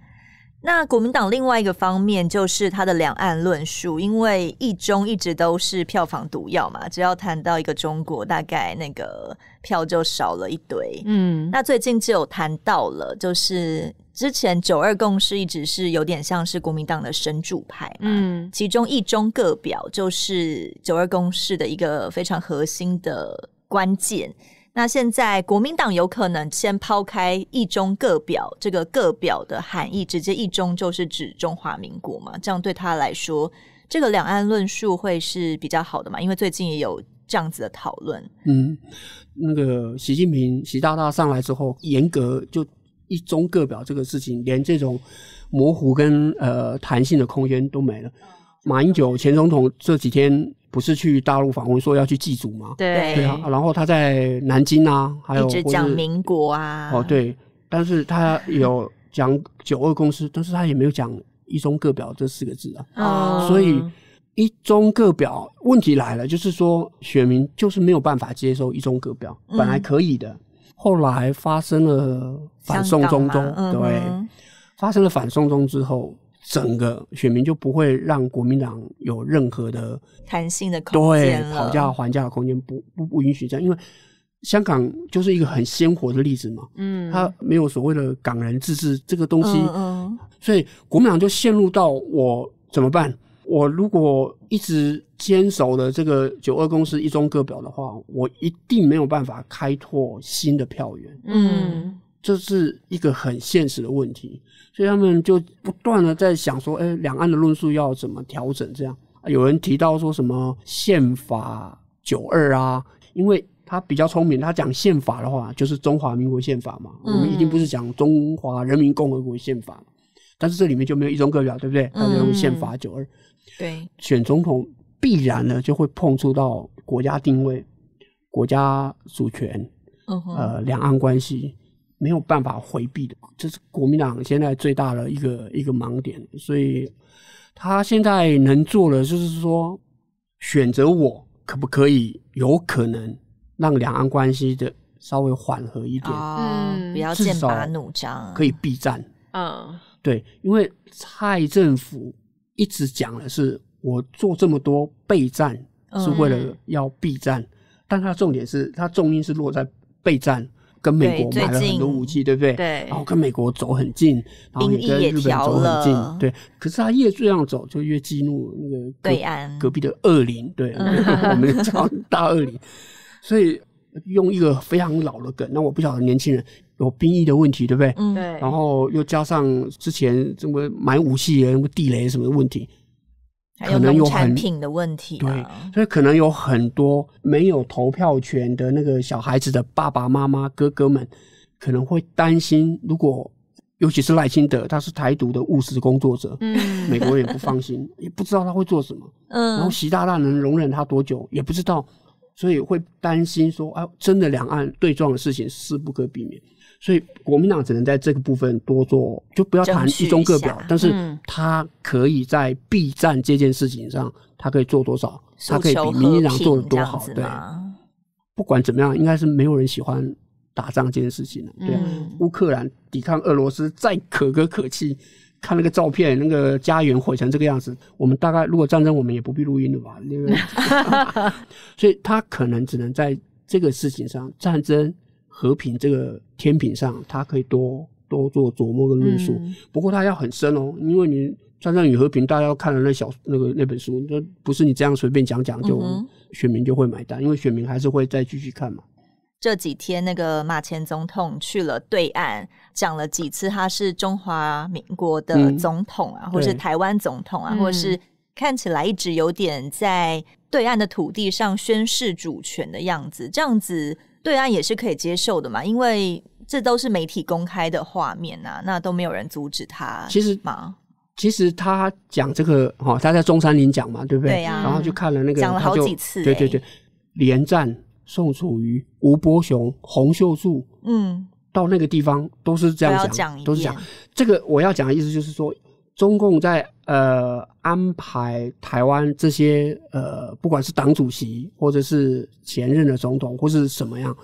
那国民党另外一个方面就是他的两岸论述，因为一中一直都是票房毒药嘛，只要谈到一个中国，大概那个票就少了一堆。嗯，那最近就有谈到了，就是之前九二共识一直是有点像是国民党的神主派嘛，嗯，其中一中各表就是九二共识的一个非常核心的关键。那现在国民党有可能先抛开“一中各表”这个“各表”的含义，直接“一中”就是指中华民国嘛？这样对他来说，这个两岸论述会是比较好的嘛？因为最近也有这样子的讨论。嗯，那个习近平习大大上来之后，严格就“一中各表”这个事情，连这种模糊跟呃弹性的空间都没了。马英九前总统这几天。不是去大陆访问，说要去祭祖吗？对啊，然后他在南京啊，还有讲民国啊，哦对，但是他有讲九二共识，但是他也没有讲一中各表这四个字啊，所以一中各表问题来了，就是说选民就是没有办法接受一中各表，本来可以的，后来发生了反送中，中对，发生了反送中之后。整个选民就不会让国民党有任何的弹性的空间对，讨价还价的空间不不不允许这样，因为香港就是一个很鲜活的例子嘛，嗯，它没有所谓的港人自治这个东西，所以国民党就陷入到我怎么办？我如果一直坚守的这个九二共识一中各表的话，我一定没有办法开拓新的票源，嗯。这是一个很现实的问题，所以他们就不断的在想说，哎，两岸的论述要怎么调整？这样有人提到说什么宪法九二啊，因为他比较聪明，他讲宪法的话就是中华民国宪法嘛，我们一定不是讲中华人民共和国宪法，但是这里面就没有一中各表，对不对？他就用宪法九二，对，选总统必然呢就会碰触到国家定位、国家主权、呃两岸关系。没有办法回避的，这是国民党现在最大的一个一个盲点。所以，他现在能做的就是说，选择我可不可以有可能让两岸关系的稍微缓和一点，嗯，不要剑拔弩张，可以避战。嗯，对，因为蔡政府一直讲的是，我做这么多备战是为了要避战，但他的重点是他重音是落在备战。跟美国买了很多武器，对不对？对。然后跟美国走很近，然后也跟日本走很近，对。可是他越这样走，就越激怒那个对岸隔壁的恶灵，对，我们叫大恶灵。所以用一个非常老的梗，那我不晓得年轻人有兵役的问题，对不对？嗯。对。然后又加上之前这么买武器、什么地雷什么问题。可能有品的问题，对，所以可能有很多没有投票权的那个小孩子的爸爸妈妈哥哥们，可能会担心，如果尤其是赖清德，他是台独的务实工作者，嗯，美国也不放心，也不知道他会做什么，嗯，然后习大大能容忍他多久也不知道，所以会担心说，啊，真的两岸对撞的事情是不可避免。所以国民党只能在这个部分多做，就不要谈一中各表，但是他可以在 B 战这件事情上，他可以做多少，他可以比民进党做的多好。对，不管怎么样，应该是没有人喜欢打仗这件事情的，对，乌克兰抵抗俄罗斯再可歌可泣，看那个照片，那个家园毁成这个样子，我们大概如果战争，我们也不必录音了吧？所以，他可能只能在这个事情上，战争和平这个。天平上，他可以多多做琢磨跟论述，不过他要很深哦，因为你《穿上与和平》，大家要看了那小那个那本书，不是你这样随便讲讲就选民就会买单，因为选民还是会再继续看嘛。这几天那个马前总统去了对岸，讲了几次他是中华民国的总统啊，或是台湾总统啊，或是看起来一直有点在对岸的土地上宣誓主权的样子，这样子。对岸也是可以接受的嘛，因为这都是媒体公开的画面啊，那都没有人阻止他。其实嘛，其实他讲这个哈，他在中山陵讲嘛，对不对？对呀。然后就看了那个，讲了好几次。对对对，连战、宋楚瑜、吴伯雄、洪秀柱，嗯，到那个地方都是这样讲，都是讲。这个我要讲的意思就是说。中共在呃安排台湾这些呃，不管是党主席或者是前任的总统或是什么样，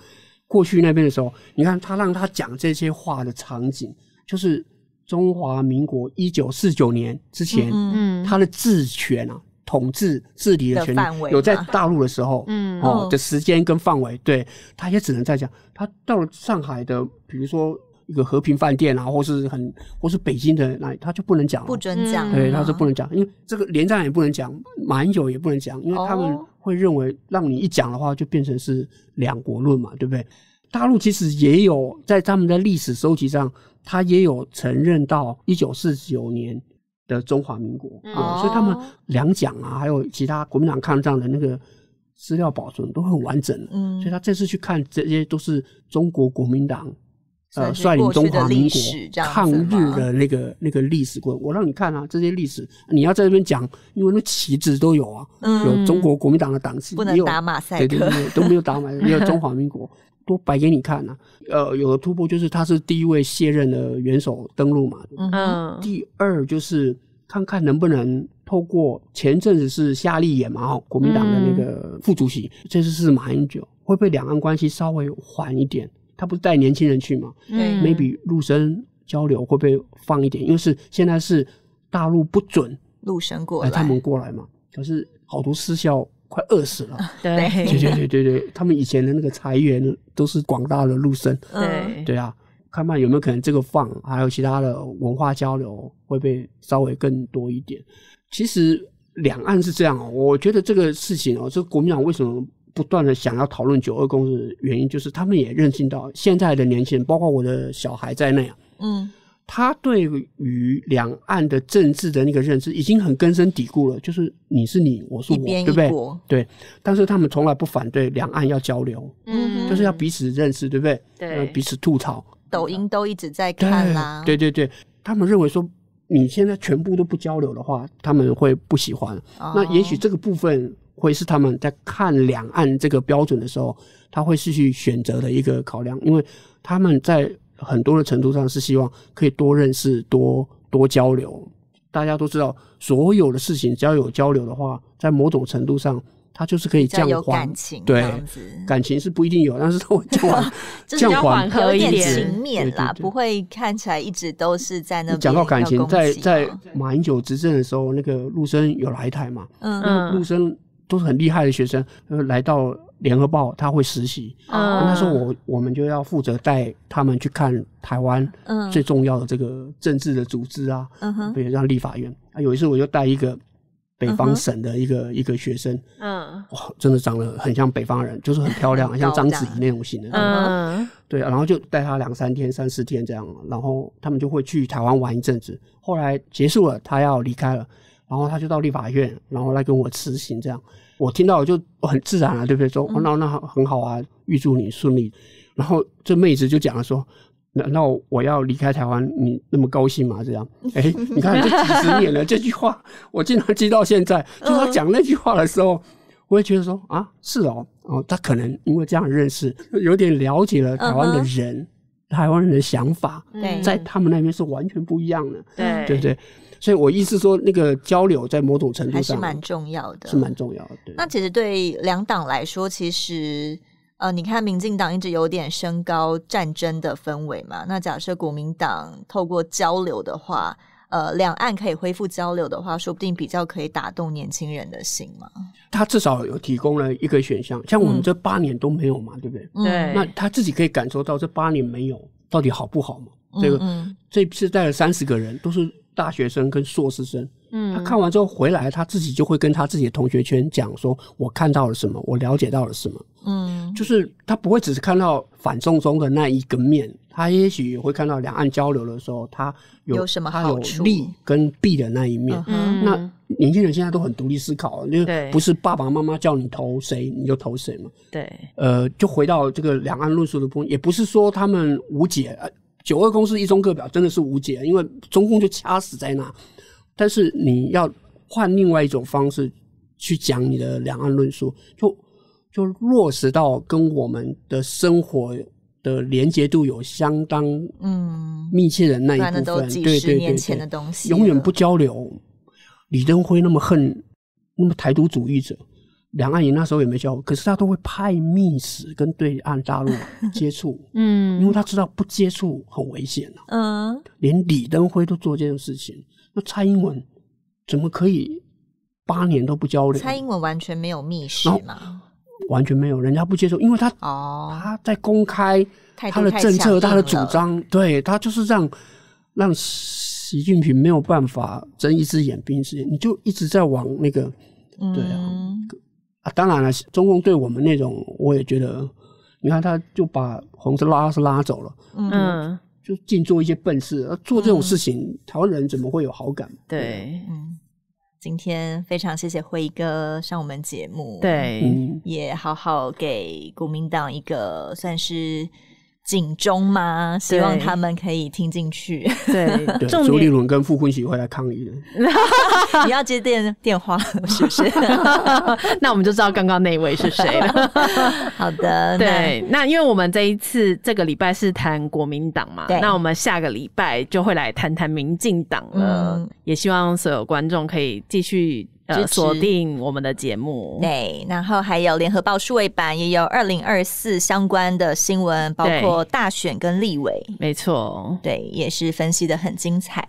过去那边的时候，你看他让他讲这些话的场景，就是中华民国一九四九年之前，嗯嗯，他的治权啊，统治治理的权利有在大陆的时候，嗯，哦的时间跟范围，对，他也只能在讲他到了上海的，比如说。一个和平饭店啊，或是很或是北京的那，他就不能讲，不准讲，对，他是不能讲，因为这个连战也不能讲，满友也不能讲，因为他们会认为让你一讲的话，就变成是两国论嘛，对不对？大陆其实也有在他们的历史收集上，他也有承认到一九四九年的中华民国啊，所以他们两蒋啊，还有其他国民党抗战的那个资料保存都很完整，嗯，所以他这次去看，这些都是中国国民党。呃，率领中华民国抗日的那个那个历史，我让你看啊，这些历史你要在这边讲，因为那旗帜都有啊，有中国国民党的党旗，不能打马赛克，都没有打马赛，有中华民国，都摆给你看啊。呃，有的突破就是他是第一位卸任的元首登陆嘛，嗯，第二就是看看能不能透过前阵子是夏立言嘛，国民党的那个副主席，这次是马英九，会不会两岸关系稍微缓一点？他不是带年轻人去嘛？Maybe 陆生交流会不会放一点？因为是现在是大陆不准陆生过来，他们过来嘛。可是好多私校快饿死了。对对对对对，他们以前的那个裁员都是广大的陆生。对对啊，看嘛有没有可能这个放，还有其他的文化交流会被稍微更多一点。其实两岸是这样，我觉得这个事情哦，这国民党为什么？不断的想要讨论九二共识原因，就是他们也认清到现在的年轻人，包括我的小孩在内啊，嗯，他对于两岸的政治的那个认知已经很根深蒂固了。就是你是你，我是我，对不对？对。但是他们从来不反对两岸要交流，嗯，就是要彼此认识，对不对？对，彼此吐槽，抖音都一直在看啦。对对对，他们认为说你现在全部都不交流的话，他们会不喜欢。那也许这个部分。会是他们在看两岸这个标准的时候，他会是去选择的一个考量，因为他们在很多的程度上是希望可以多认识、多多交流。大家都知道，所有的事情只要有交流的话，在某种程度上，他就是可以有感情。对，感情是不一定有，但是我会降缓、降缓和一点情面啦，不会看起来一直都是在那。讲到感情，在在马英九执政的时候，那个陆生有来台嘛？嗯嗯，陆生。都是很厉害的学生，来到《联合报》，他会实习。那时候我我们就要负责带他们去看台湾最重要的这个政治的组织啊，比如像立法院。有一次我就带一个北方省的一个一个学生，嗯，哇，真的长得很像北方人，就是很漂亮，像章子怡那种型的。嗯。对，然后就带他两三天、三四天这样，然后他们就会去台湾玩一阵子。后来结束了，他要离开了。然后他就到立法院，然后来跟我辞行，这样我听到就很自然了，对不对？说那那很好啊，预祝你顺利。然后这妹子就讲了说：“那道我要离开台湾，你那么高兴吗？”这样，哎，你看这几十年了，这句话我竟然记到现在，就他讲那句话的时候，我也觉得说啊，是哦，哦，他可能因为这样认识，有点了解了台湾的人，台湾人的想法，在他们那边是完全不一样的，对对不对？所以，我意思说，那个交流在某种程度上还是蛮重要的，是蛮重要的。那其实对两党来说，其实呃，你看民进党一直有点升高战争的氛围嘛。那假设国民党透过交流的话，呃，两岸可以恢复交流的话，说不定比较可以打动年轻人的心嘛。他至少有提供了一个选项，像我们这八年都没有嘛，对不对？对。那他自己可以感受到这八年没有到底好不好嘛？这个这次带了三十个人，都是大学生跟硕士生。嗯，他看完之后回来，他自己就会跟他自己的同学圈讲说：“我看到了什么？我了解到了什么？”嗯，就是他不会只是看到反送中的那一个面，他也许会看到两岸交流的时候，他有什么有利跟弊的那一面。那年轻人现在都很独立思考，因为不是爸爸妈妈叫你投谁你就投谁嘛。对，呃，就回到这个两岸论述的部分，也不是说他们无解。九二共识一中各表真的是无解，因为中共就掐死在那。但是你要换另外一种方式去讲你的两岸论述，就就落实到跟我们的生活的连接度有相当嗯密切的那一部分，对对对，永远不交流。李登辉那么恨，那么台独主义者。两岸也那时候也没交可是他都会派密使跟对岸大陆 接触，嗯，因为他知道不接触很危险呐，嗯，连李登辉都做这件事情，那蔡英文怎么可以八年都不交流？蔡英文完全没有密使嘛，完全没有，人家不接受，因为他哦，他在公开他的政策，他的主张，对他就是让让习近平没有办法睁一只眼闭一只眼，你就一直在往那个，对啊。啊，当然了，中共对我们那种，我也觉得，你看，他就把红色拉是拉走了，嗯，就净做一些笨事，做这种事情，台湾人怎么会有好感？对，嗯，今天非常谢谢辉哥上我们节目，对，也好好给国民党一个算是。警钟吗？希望他们可以听进去。对，朱立伦跟傅昆萁会来抗议的。你要接电电话是不是？那我们就知道刚刚那位是谁了。好的，对，那因为我们这一次这个礼拜是谈国民党嘛，那我们下个礼拜就会来谈谈民进党了。也希望所有观众可以继续。锁定我们的节目，对，然后还有联合报数位版也有二零二四相关的新闻，包括大选跟立委，没错，对，也是分析的很精彩。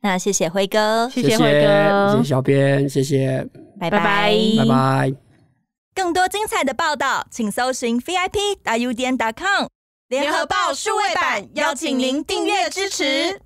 那谢谢辉哥，谢谢辉哥，谢谢小编，谢谢，拜拜，拜拜。更多精彩的报道，请搜寻 vip. d u d com 联合报数位版，邀请您订阅支持。